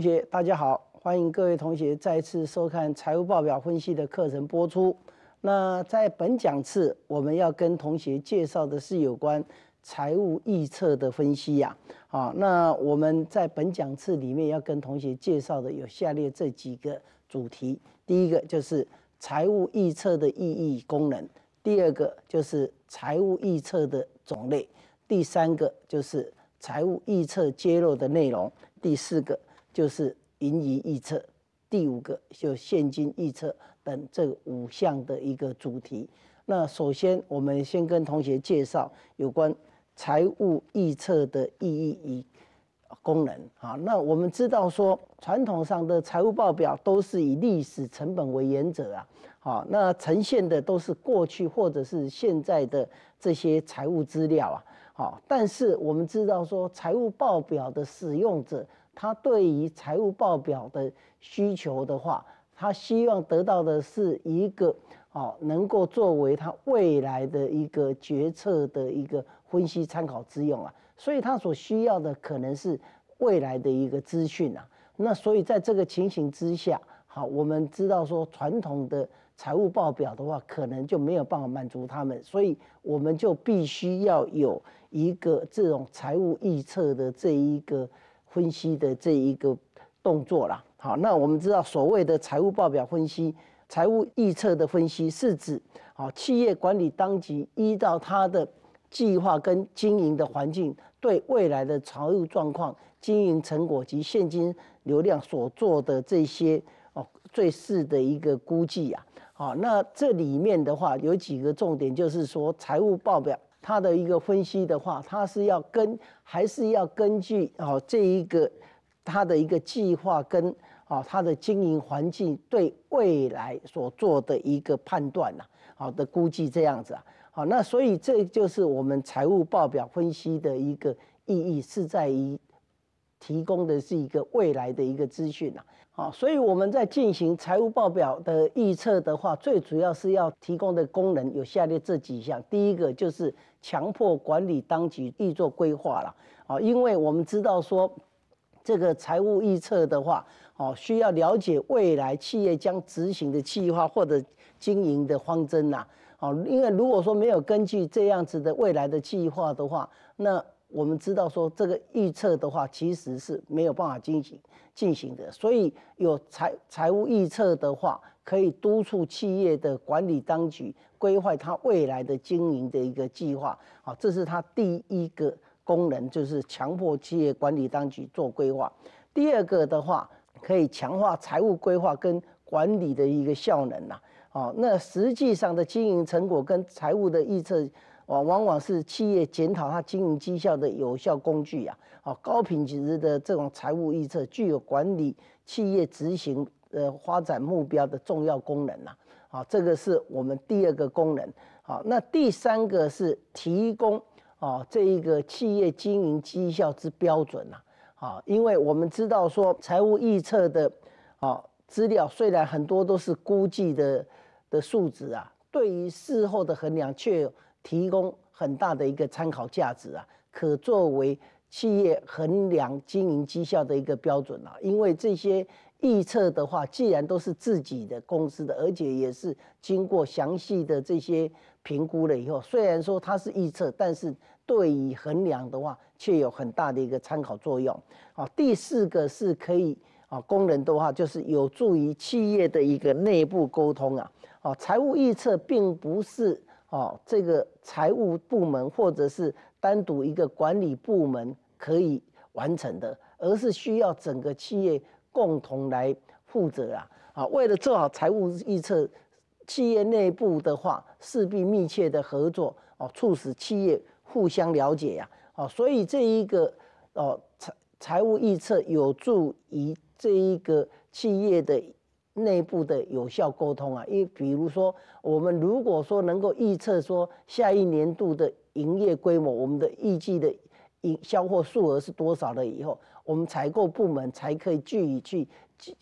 同学，大家好，欢迎各位同学再次收看财务报表分析的课程播出。那在本讲次，我们要跟同学介绍的是有关财务预测的分析呀。好，那我们在本讲次里面要跟同学介绍的有下列这几个主题：第一个就是财务预测的意义功能；第二个就是财务预测的种类；第三个就是财务预测揭露的内容；第四个。就是盈余预测，第五个就现金预测等这五项的一个主题。那首先，我们先跟同学介绍有关财务预测的意义与功能啊。那我们知道说，传统上的财务报表都是以历史成本为原则啊。好，那呈现的都是过去或者是现在的这些财务资料啊。好，但是我们知道说，财务报表的使用者。他对于财务报表的需求的话，他希望得到的是一个哦，能够作为他未来的一个决策的一个分析参考之用啊。所以他所需要的可能是未来的一个资讯啊。那所以在这个情形之下，好，我们知道说传统的财务报表的话，可能就没有办法满足他们，所以我们就必须要有一个这种财务预测的这一个。分析的这一个动作啦，好，那我们知道所谓的财务报表分析、财务预测的分析，是指好企业管理当局依照他的计划跟经营的环境，对未来的财务状况、经营成果及现金流量所做的这些哦最适的一个估计呀，好，那这里面的话有几个重点，就是说财务报表。他的一个分析的话，他是要跟，还是要根据哦这一个他的一个计划跟哦他的经营环境对未来所做的一个判断呐，好的估计这样子啊，好那所以这就是我们财务报表分析的一个意义是在于。提供的是一个未来的一个资讯啊。好，所以我们在进行财务报表的预测的话，最主要是要提供的功能有下列这几项。第一个就是强迫管理当局预作规划了，啊，因为我们知道说，这个财务预测的话，哦，需要了解未来企业将执行的计划或者经营的方针呐，哦，因为如果说没有根据这样子的未来的计划的话，那我们知道说这个预测的话，其实是没有办法进行进行的。所以有财财务预测的话，可以督促企业的管理当局规划它未来的经营的一个计划。啊，这是它第一个功能，就是强迫企业管理当局做规划。第二个的话，可以强化财务规划跟管理的一个效能呐。哦，那实际上的经营成果跟财务的预测。啊，往往是企业检讨它经营绩效的有效工具呀！啊，高品质的这种财务预测具有管理企业执行呃发展目标的重要功能呐！啊，这个是我们第二个功能。啊，那第三个是提供啊这一个企业经营绩效之标准呐！啊，因为我们知道说财务预测的啊资料虽然很多都是估计的的数值啊，对于事后的衡量却。提供很大的一个参考价值啊，可作为企业衡量经营绩效的一个标准啊。因为这些预测的话，既然都是自己的公司的，而且也是经过详细的这些评估了以后，虽然说它是预测，但是对于衡量的话，却有很大的一个参考作用。啊，第四个是可以啊，功能的话就是有助于企业的一个内部沟通啊。啊，财务预测并不是。哦，这个财务部门或者是单独一个管理部门可以完成的，而是需要整个企业共同来负责啊！啊，为了做好财务预测，企业内部的话势必密切的合作哦，促使企业互相了解呀！啊，所以这一个哦财财务预测有助于这一个企业的。内部的有效沟通啊，因为比如说，我们如果说能够预测说下一年度的营业规模，我们的预计的营销货数额是多少了以后，我们采购部门才可以据以去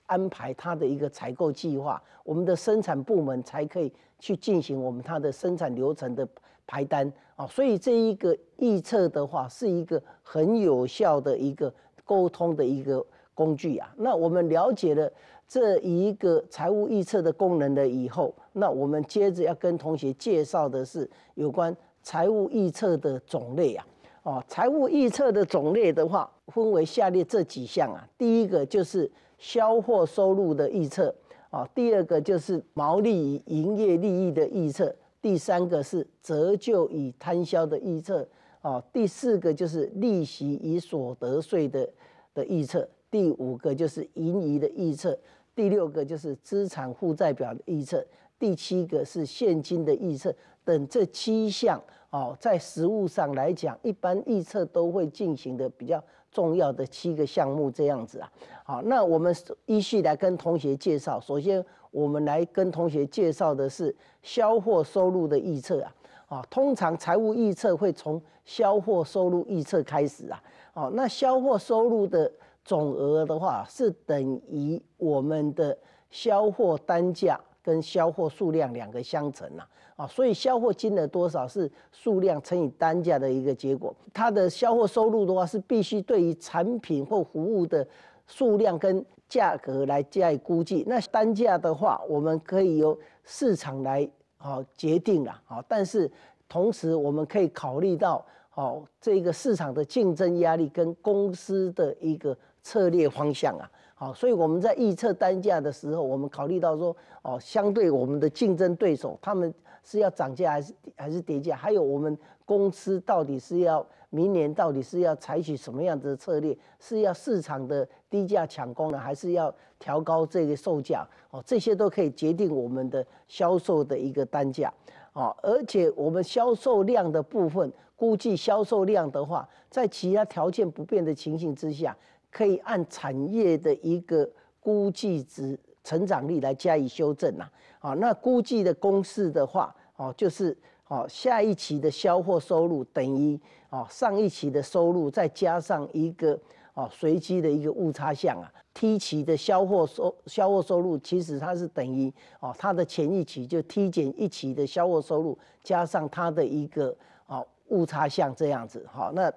安排它的一个采购计划，我们的生产部门才可以去进行我们它的生产流程的排单啊。所以这一个预测的话，是一个很有效的一个沟通的一个。工具啊，那我们了解了这一个财务预测的功能的以后，那我们接着要跟同学介绍的是有关财务预测的种类啊。哦，财务预测的种类的话，分为下列这几项啊。第一个就是销货收入的预测啊，第二个就是毛利与营业利益的预测，第三个是折旧与摊销的预测啊，第四个就是利息与所得税的的预测。第五个就是盈余的预测，第六个就是资产负债表的预测，第七个是现金的预测等这七项哦，在实物上来讲，一般预测都会进行的比较重要的七个项目这样子啊。好，那我们依序来跟同学介绍，首先我们来跟同学介绍的是销货收入的预测啊。啊，通常财务预测会从销货收入预测开始啊。哦，那销货收入的。总额的话是等于我们的销货单价跟销货数量两个相乘呐啊，所以销货金额多少是数量乘以单价的一个结果。它的销货收入的话是必须对于产品或服务的数量跟价格来加以估计。那单价的话，我们可以由市场来啊、决定啦啊，但是同时我们可以考虑到哦这个市场的竞争压力跟公司的一个。策略方向啊，好，所以我们在预测单价的时候，我们考虑到说，哦，相对我们的竞争对手，他们是要涨价还是还是跌价？还有我们公司到底是要明年到底是要采取什么样的策略？是要市场的低价抢攻呢，还是要调高这个售价？哦，这些都可以决定我们的销售的一个单价。哦，而且我们销售量的部分，估计销售量的话，在其他条件不变的情形之下。可以按产业的一个估计值成长率来加以修正呐。啊，那估计的公式的话，哦，就是哦，下一期的销货收入等于哦上一期的收入再加上一个哦随机的一个误差项啊。t 期的销货收销货收入其实它是等于哦它的前一期就 t 减一期的销货收入加上它的一个哦误差项这样子。好，那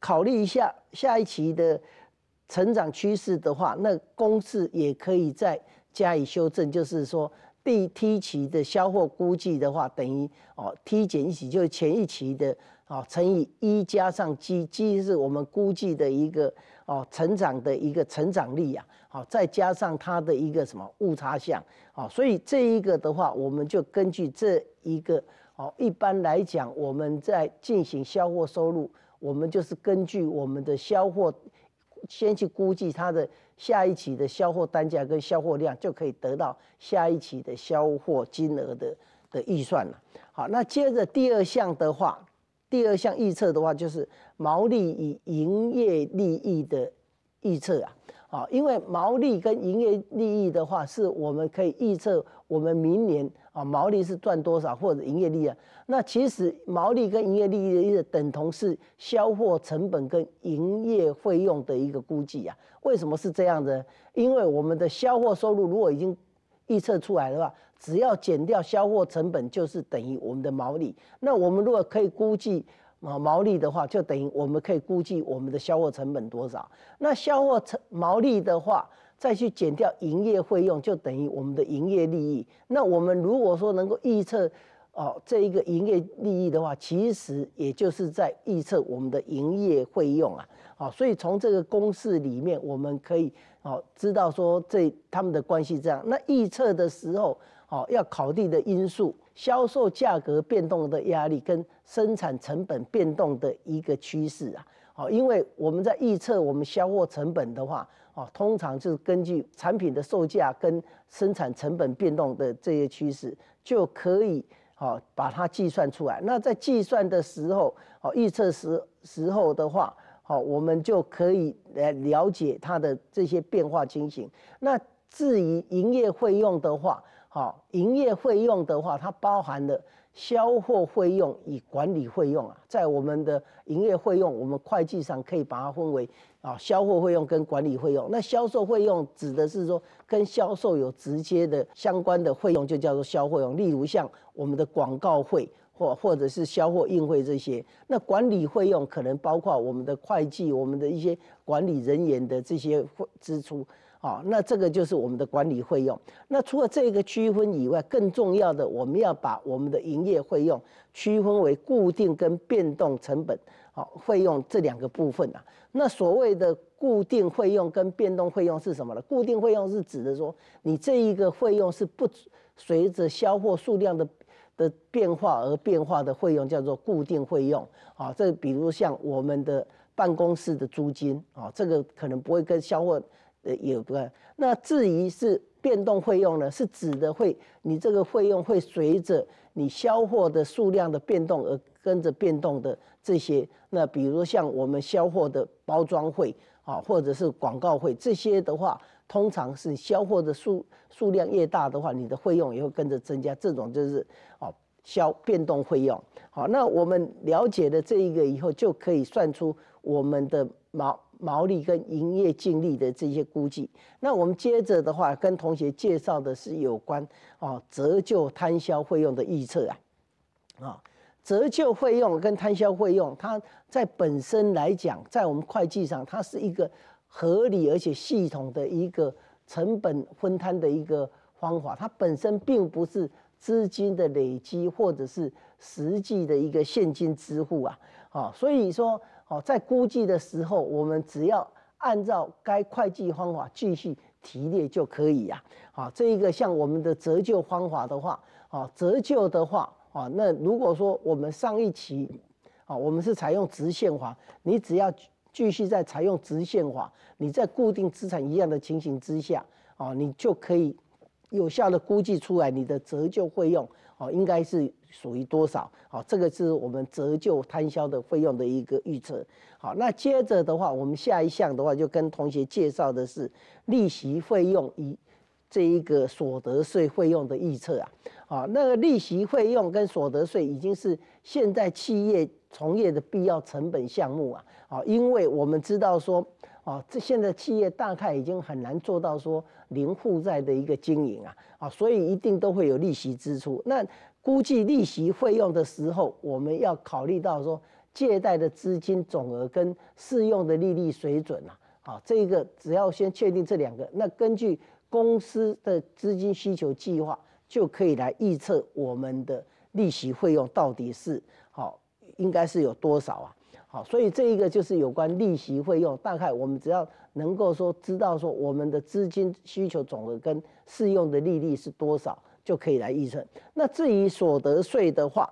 考虑一下下一期的。成长趋势的话，那公式也可以再加以修正，就是说第 t 期的销货估计的话，等于哦 t 减一期，就是前一期的哦乘以一加上 g，g 是我们估计的一个哦成长的一个成长率呀，好，再加上它的一个什么误差项，好，所以这一个的话，我们就根据这一个哦，一般来讲，我们在进行销货收入，我们就是根据我们的销货。先去估计它的下一期的销货单价跟销货量，就可以得到下一期的销货金额的的预算了。好，那接着第二项的话，第二项预测的话就是毛利与营业利益的预测啊。啊，因为毛利跟营业利益的话，是我们可以预测我们明年啊毛利是赚多少或者营业利润。那其实毛利跟营业利益的等同是销货成本跟营业费用的一个估计啊。为什么是这样的？因为我们的销货收入如果已经预测出来的话，只要减掉销货成本，就是等于我们的毛利。那我们如果可以估计。毛毛利的话，就等于我们可以估计我们的销货成本多少。那销货成毛利的话，再去减掉营业费用，就等于我们的营业利益。那我们如果说能够预测，哦，这一个营业利益的话，其实也就是在预测我们的营业费用啊。好，所以从这个公式里面，我们可以哦知道说这他们的关系这样。那预测的时候，哦要考虑的因素，销售价格变动的压力跟。生产成本变动的一个趋势啊，好，因为我们在预测我们销货成本的话，哦，通常就是根据产品的售价跟生产成本变动的这些趋势，就可以好把它计算出来。那在计算的时候，哦，预测时时候的话，好，我们就可以来了解它的这些变化情形。那至于营业费用的话，好，营业费用的话，它包含了。销货费用与管理费用啊，在我们的营业费用，我们会计上可以把它分为啊销货费用跟管理费用。那销售费用指的是说跟销售有直接的相关的费用，就叫做销货用。例如像我们的广告费或或者是销货运费这些。那管理费用可能包括我们的会计、我们的一些管理人员的这些支出。好，那这个就是我们的管理费用。那除了这个区分以外，更重要的我们要把我们的营业费用区分为固定跟变动成本。好，费用这两个部分啊。那所谓的固定费用跟变动费用是什么呢？固定费用是指的说，你这一个费用是不随着销货数量的的变化而变化的费用，叫做固定费用。啊，这比如像我们的办公室的租金，啊，这个可能不会跟销货。有个那，至于是变动费用呢，是指的会你这个费用会随着你销货的数量的变动而跟着变动的这些。那比如像我们销货的包装费啊，或者是广告费这些的话，通常是销货的数数量越大的话，你的费用也会跟着增加。这种就是哦，销变动费用。好，那我们了解了这一个以后，就可以算出我们的毛。毛利跟营业净利的这些估计，那我们接着的话，跟同学介绍的是有关哦折旧摊销费用的预测啊，啊折旧费用跟摊销费用，它在本身来讲，在我们会计上，它是一个合理而且系统的一个成本分摊的一个方法，它本身并不是资金的累积或者是实际的一个现金支付啊，啊，所以说。哦，在估计的时候，我们只要按照该会计方法继续提列就可以呀。好，这一个像我们的折旧方法的话，啊，折旧的话，啊，那如果说我们上一期，啊，我们是采用直线法，你只要继续在采用直线法，你在固定资产一样的情形之下，啊，你就可以有效的估计出来你的折旧费用。哦，应该是属于多少？好，这个是我们折旧摊销的费用的一个预测。好，那接着的话，我们下一项的话，就跟同学介绍的是利息费用以这一个所得税费用的预测啊。好，那个利息费用跟所得税已经是现在企业从业的必要成本项目啊。好，因为我们知道说。哦，这现在企业大概已经很难做到说零负债的一个经营啊，啊，所以一定都会有利息支出。那估计利息费用的时候，我们要考虑到说借贷的资金总额跟适用的利率水准呐，啊，这个只要先确定这两个，那根据公司的资金需求计划，就可以来预测我们的利息费用到底是好应该是有多少啊？好，所以这一个就是有关利息费用，大概我们只要能够说知道说我们的资金需求总额跟适用的利率是多少，就可以来预测。那至于所得税的话，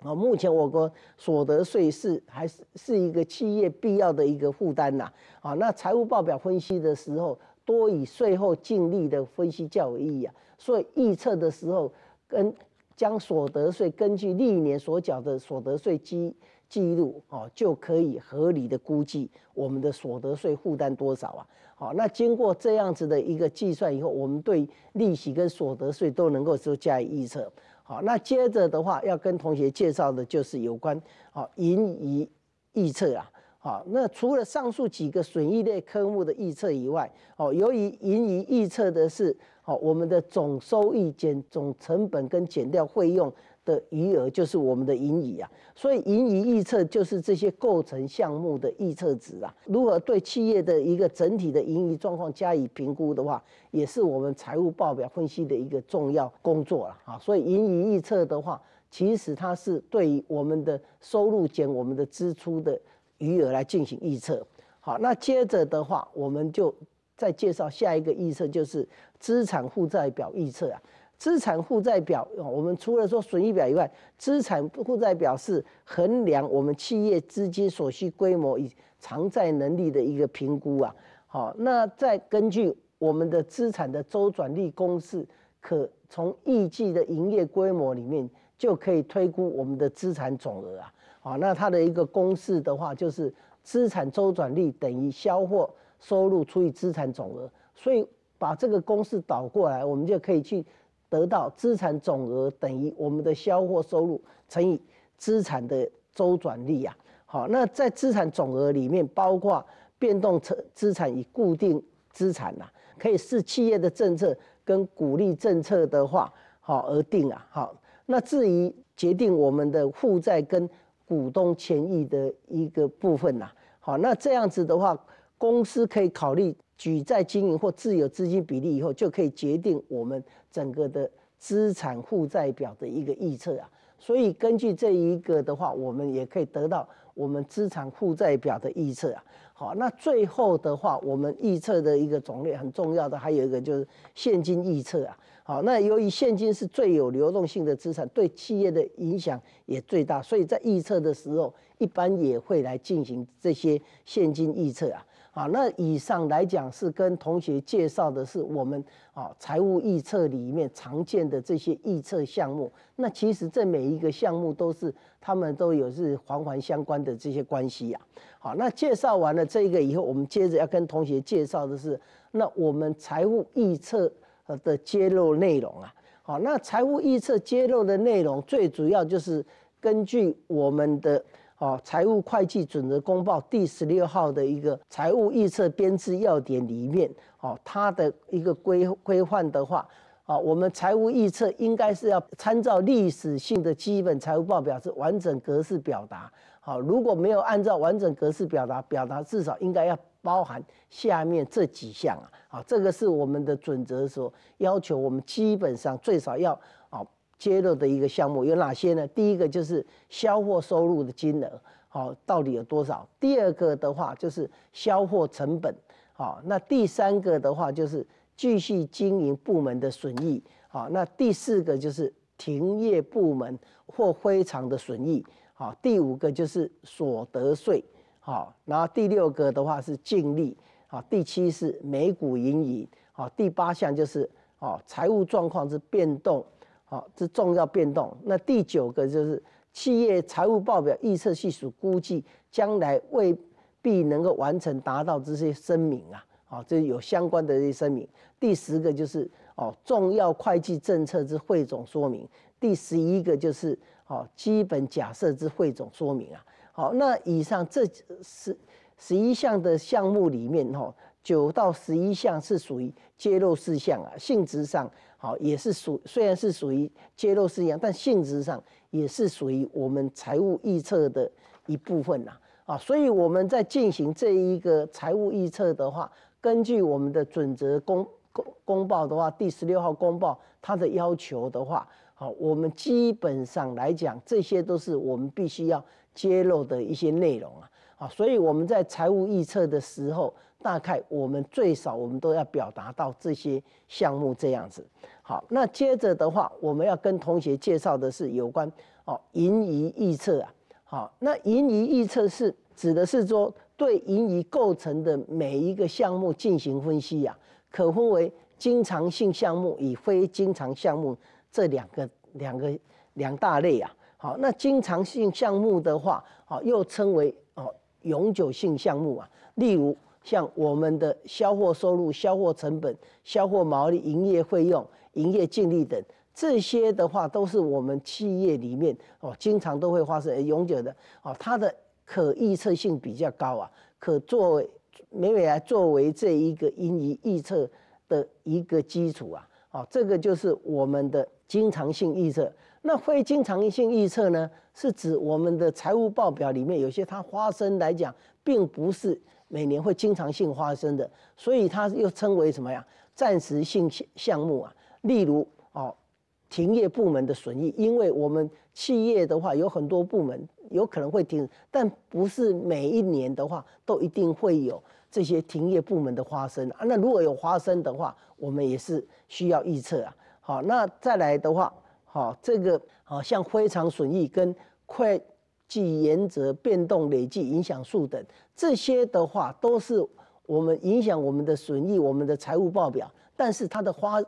啊，目前我国所得税是还是是一个企业必要的一个负担呐。啊，那财务报表分析的时候，多以税后净利的分析较为意义啊。所以预测的时候跟。将所得税根据历年所缴的所得税记记录哦，就可以合理的估计我们的所得税负担多少啊。好，那经过这样子的一个计算以后，我们对利息跟所得税都能够说加以预测。好，那接着的话要跟同学介绍的就是有关哦盈余预测啊。好，那除了上述几个损益类科目的预测以外，哦，由于盈余预测的是哦，我们的总收益减总成本跟减掉费用的余额就是我们的盈余啊，所以盈余预测就是这些构成项目的预测值啊。如何对企业的一个整体的盈余状况加以评估的话，也是我们财务报表分析的一个重要工作了啊。所以盈余预测的话，其实它是对我们的收入减我们的支出的。余额来进行预测，好，那接着的话，我们就再介绍下一个预测，就是资产负债表预测啊。资产负债表，我们除了说损益表以外，资产负债表是衡量我们企业资金所需规模以偿债能力的一个评估啊。好，那再根据我们的资产的周转率公式，可从预计的营业规模里面就可以推估我们的资产总额啊。好，那它的一个公式的话，就是资产周转率等于销货收入除以资产总额。所以把这个公式倒过来，我们就可以去得到资产总额等于我们的销货收入乘以资产的周转率呀。好，那在资产总额里面，包括变动成资产与固定资产呐，可以视企业的政策跟鼓励政策的话，好而定啊。好，那至于决定我们的负债跟股东权益的一个部分呐，好，那这样子的话，公司可以考虑举债经营或自有资金比例以后，就可以决定我们整个的资产负债表的一个预测啊。所以根据这一个的话，我们也可以得到我们资产负债表的预测啊。好，那最后的话，我们预测的一个种类很重要的还有一个就是现金预测啊。好，那由于现金是最有流动性的资产，对企业的影响也最大，所以在预测的时候，一般也会来进行这些现金预测啊。好，那以上来讲是跟同学介绍的是我们啊财务预测里面常见的这些预测项目。那其实这每一个项目都是他们都有是环环相关的这些关系呀。好，那介绍完了这个以后，我们接着要跟同学介绍的是，那我们财务预测。的揭露内容啊，好，那财务预测揭露的内容最主要就是根据我们的哦财务会计准则公报第十六号的一个财务预测编制要点里面哦它的一个规规范的话，哦我们财务预测应该是要参照历史性的基本财务报表是完整格式表达，好，如果没有按照完整格式表达，表达至少应该要。包含下面这几项啊，啊，这个是我们的准则所要求，我们基本上最少要啊揭露的一个项目有哪些呢？第一个就是销货收入的金额，好，到底有多少？第二个的话就是销货成本，好，那第三个的话就是继续经营部门的损益，好，那第四个就是停业部门或灰厂的损益，好，第五个就是所得税。好，然后第六个的话是净利，好，第七是每股盈余，好，第八项就是哦财务状况之变动，好，之重要变动。那第九个就是企业财务报表预测系数估计将来未必能够完成达到这些声明啊，好，这有相关的这些声明。第十个就是哦重要会计政策之汇总说明，第十一个就是哦基本假设之汇总说明啊。好，那以上这十十一项的项目里面，哈，九到十一项是属于揭露事项啊，性质上，好，也是属虽然是属于揭露事项，但性质上也是属于我们财务预测的一部分呐，啊，所以我们在进行这一个财务预测的话，根据我们的准则公公公报的话，第十六号公报它的要求的话，好，我们基本上来讲，这些都是我们必须要。揭露的一些内容啊，啊，所以我们在财务预测的时候，大概我们最少我们都要表达到这些项目这样子。好，那接着的话，我们要跟同学介绍的是有关哦盈余预测啊。好，那盈余预测是指的是说对盈余构成的每一个项目进行分析呀，可分为经常性项目与非经常项目这两个两个两大类啊。好，那经常性项目的话，哦，又称为哦永久性项目啊。例如像我们的销货收入、销货成本、销货毛利、营业费用、营业净利等，这些的话都是我们企业里面哦经常都会发生永久的哦，它的可预测性比较高啊，可作为每每来作为这一个盈余预测的一个基础啊。哦，这个就是我们的经常性预测。那非经常性预测呢，是指我们的财务报表里面有些它发生来讲，并不是每年会经常性发生的，所以它又称为什么呀？暂时性项项目啊，例如哦，停业部门的损益，因为我们企业的话有很多部门有可能会停，但不是每一年的话都一定会有这些停业部门的发生啊。那如果有发生的话，我们也是需要预测啊。好，那再来的话。好，这个好像非常损益跟会计原则变动累计影响数等这些的话，都是我们影响我们的损益、我们的财务报表。但是它的发、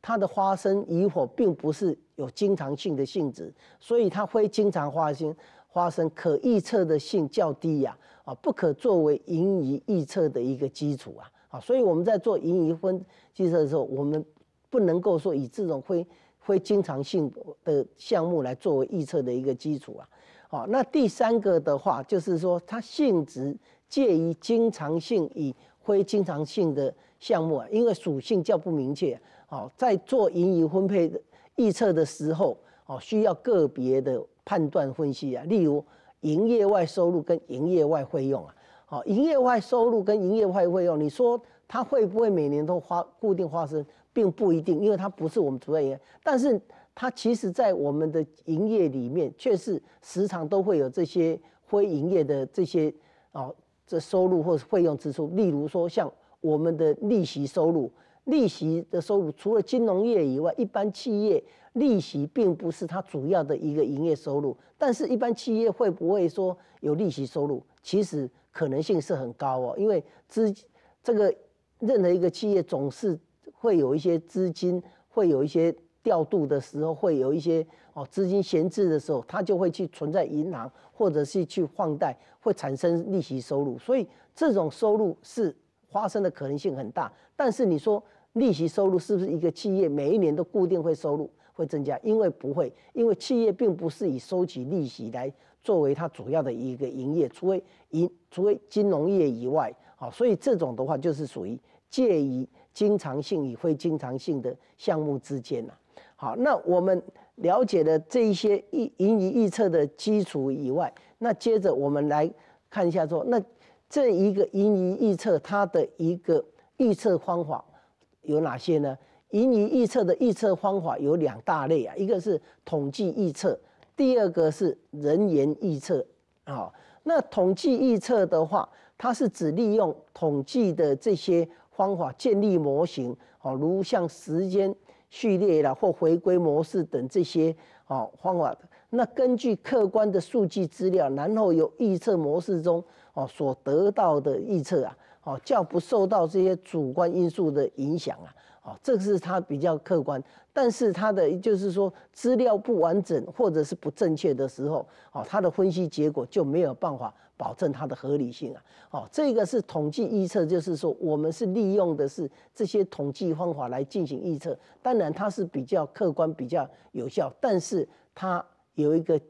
它的发生与否，并不是有经常性的性质，所以它会经常发生、发生可预测的性较低呀，啊，不可作为盈余预测的一个基础啊。啊，所以我们在做盈余分计算的时候，我们不能够说以这种会。会经常性的项目来作为预测的一个基础啊，好，那第三个的话就是说它性质介于经常性与非经常性的项目啊，因为属性较不明确，好，在做盈余分配的预测的时候，哦，需要个别的判断分析啊，例如营业外收入跟营业外费用啊，好，营业外收入跟营业外费用，你说它会不会每年都发固定发生？并不一定，因为它不是我们主要营业，但是它其实，在我们的营业里面，却是时常都会有这些非营业的这些啊，这收入或者费用支出。例如说，像我们的利息收入，利息的收入除了金融业以外，一般企业利息并不是它主要的一个营业收入。但是，一般企业会不会说有利息收入？其实可能性是很高哦，因为资这个任何一个企业总是。会有一些资金，会有一些调度的时候，会有一些哦资金闲置的时候，它就会去存在银行，或者是去放贷，会产生利息收入。所以这种收入是发生的可能性很大。但是你说利息收入是不是一个企业每一年都固定会收入会增加？因为不会，因为企业并不是以收取利息来作为它主要的一个营业，除非银，除非金融业以外，啊，所以这种的话就是属于借以。经常性与非经常性的项目之间呐，好，那我们了解了这一些预盈余预测的基础以外，那接着我们来看一下说，那这一个盈余预测它的一个预测方法有哪些呢？盈余预测的预测方法有两大类啊，一个是统计预测，第二个是人员预测好，那统计预测的话，它是指利用统计的这些。方法建立模型，哦，如像时间序列啦或回归模式等这些哦方法，那根据客观的数据资料，然后有预测模式中哦所得到的预测啊，哦较不受到这些主观因素的影响啊。哦，这个是它比较客观，但是它的就是说资料不完整或者是不正确的时候，哦，它的分析结果就没有办法保证它的合理性啊。哦，这个是统计预测，就是说我们是利用的是这些统计方法来进行预测。当然它是比较客观、比较有效，但是它有一个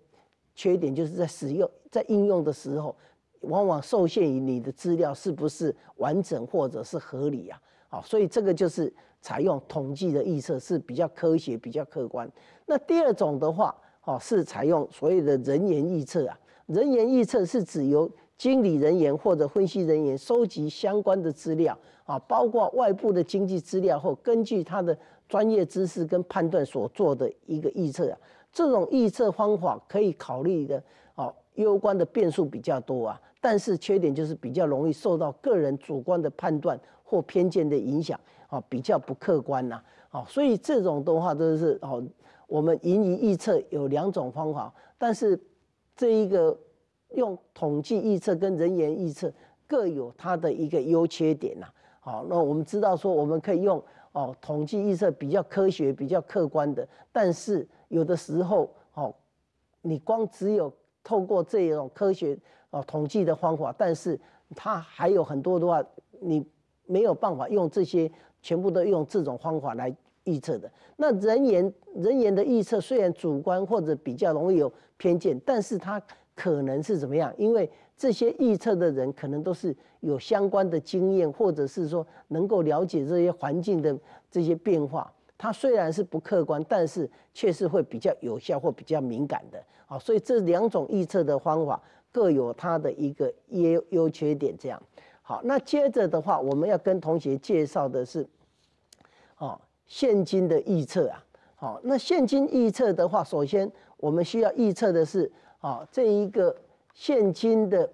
缺点，就是在使用、在应用的时候，往往受限于你的资料是不是完整或者是合理呀。哦，所以这个就是。采用统计的预测是比较科学、比较客观。那第二种的话，哦，是采用所谓的人员预测啊。人员预测是指由经理人员或者分析人员收集相关的资料啊，包括外部的经济资料，或根据他的专业知识跟判断所做的一个预测。这种预测方法可以考虑的哦，攸关的变数比较多啊，但是缺点就是比较容易受到个人主观的判断。或偏见的影响啊，比较不客观呐，啊，所以这种的话都是哦，我们盈余预测有两种方法，但是这一个用统计预测跟人员预测各有它的一个优缺点呐，好，那我们知道说我们可以用哦，统计预测比较科学、比较客观的，但是有的时候哦，你光只有透过这种科学哦统计的方法，但是它还有很多的话你。没有办法用这些，全部都用这种方法来预测的。那人员人员的预测虽然主观或者比较容易有偏见，但是它可能是怎么样？因为这些预测的人可能都是有相关的经验，或者是说能够了解这些环境的这些变化。它虽然是不客观，但是却是会比较有效或比较敏感的。啊，所以这两种预测的方法各有它的一个优优缺点，这样。好，那接着的话，我们要跟同学介绍的是，哦，现金的预测啊。好，那现金预测的话，首先我们需要预测的是，哦，这一个现金的，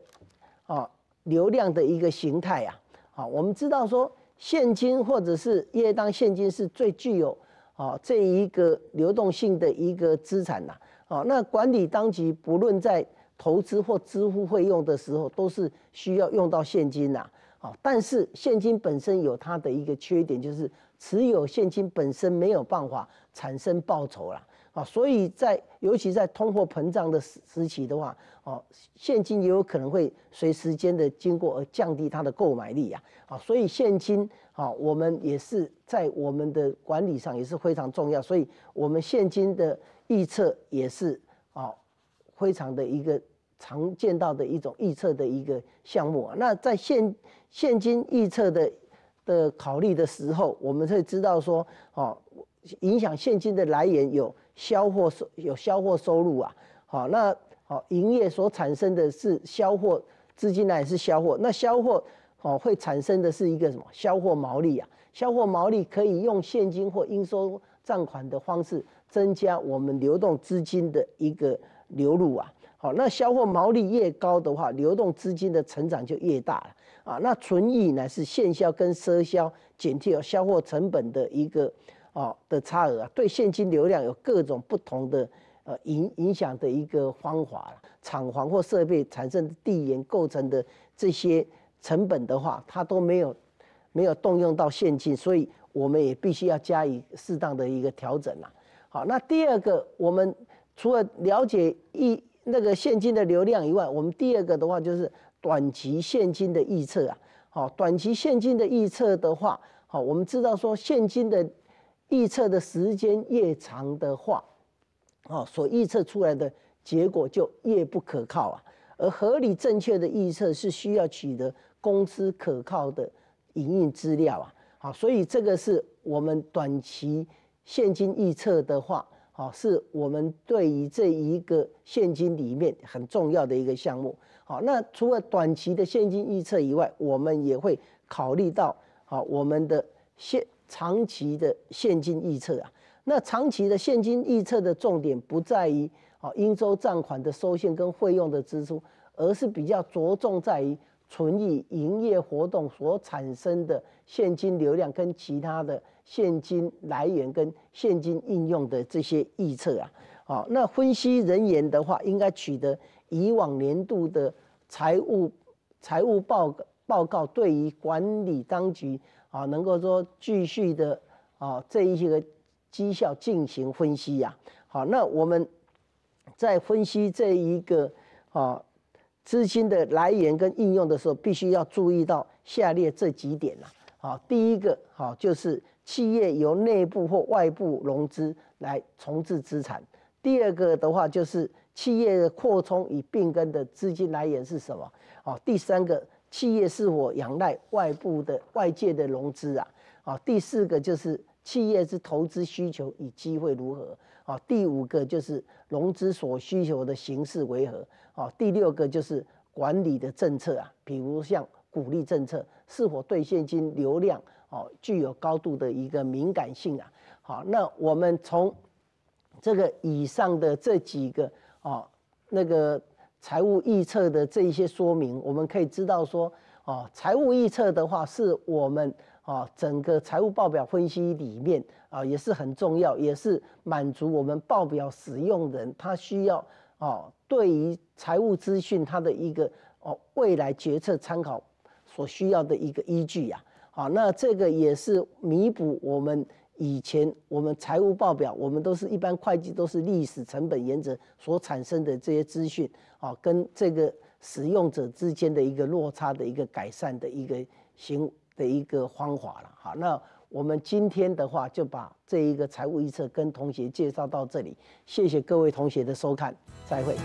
哦，流量的一个形态啊。好，我们知道说，现金或者是业当现金是最具有，哦，这一个流动性的一个资产呐。哦，那管理当局不论在投资或支付费用的时候，都是需要用到现金呐。哦，但是现金本身有它的一个缺点，就是持有现金本身没有办法产生报酬啦。啊，所以在尤其在通货膨胀的时时期的话，哦，现金也有可能会随时间的经过而降低它的购买力啊。啊，所以现金啊，我们也是在我们的管理上也是非常重要，所以我们现金的预测也是。非常的一个常见到的一种预测的一个项目啊。那在现现金预测的的考虑的时候，我们会知道说，哦，影响现金的来源有销货收有销货收入啊。好，那好，营业所产生的是销货资金呢，也是销货。那销货哦会产生的是一个什么销货毛利啊？销货毛利可以用现金或应收账款的方式增加我们流动资金的一个。流入啊，好，那销货毛利越高的话，流动资金的成长就越大了啊。那纯益呢，是现销跟赊销减去销货成本的一个哦的差额啊，对现金流量有各种不同的呃影影响的一个方法了。厂房或设备产生的递延构成的这些成本的话，它都没有没有动用到现金，所以我们也必须要加以适当的一个调整啦。好，那第二个我们。除了了解一那个现金的流量以外，我们第二个的话就是短期现金的预测啊。好，短期现金的预测的话，好，我们知道说现金的预测的时间越长的话，哦，所预测出来的结果就越不可靠啊。而合理正确的预测是需要取得公司可靠的营运资料啊。好，所以这个是我们短期现金预测的话。哦，是我们对于这一个现金里面很重要的一个项目。好，那除了短期的现金预测以外，我们也会考虑到好我们的现长期的现金预测啊。那长期的现金预测的重点不在于哦应收账款的收现跟费用的支出，而是比较着重在于存于营业活动所产生的现金流量跟其他的。现金来源跟现金应用的这些预测啊，好，那分析人员的话，应该取得以往年度的财务财务报报告，对于管理当局啊，能够说继续的啊，这一个绩效进行分析呀。好，那我们在分析这一个啊资金的来源跟应用的时候，必须要注意到下列这几点啊。好，第一个好就是。企业由内部或外部融资来重置资产。第二个的话，就是企业的扩充与变更的资金来源是什么？哦，第三个，企业是否仰赖外部的外界的融资啊？哦，第四个就是企业之投资需求与机会如何？哦，第五个就是融资所需求的形式为何？哦，第六个就是管理的政策啊，比如像鼓励政策是否对现金流量？哦，具有高度的一个敏感性啊！好，那我们从这个以上的这几个哦，那个财务预测的这一些说明，我们可以知道说，哦，财务预测的话，是我们哦整个财务报表分析里面啊也是很重要，也是满足我们报表使用人他需要哦对于财务资讯他的一个哦未来决策参考所需要的一个依据呀。好，那这个也是弥补我们以前我们财务报表，我们都是一般会计都是历史成本原则所产生的这些资讯，啊，跟这个使用者之间的一个落差的一个改善的一个行的一个方法了。好，那我们今天的话就把这一个财务预测跟同学介绍到这里，谢谢各位同学的收看，再会。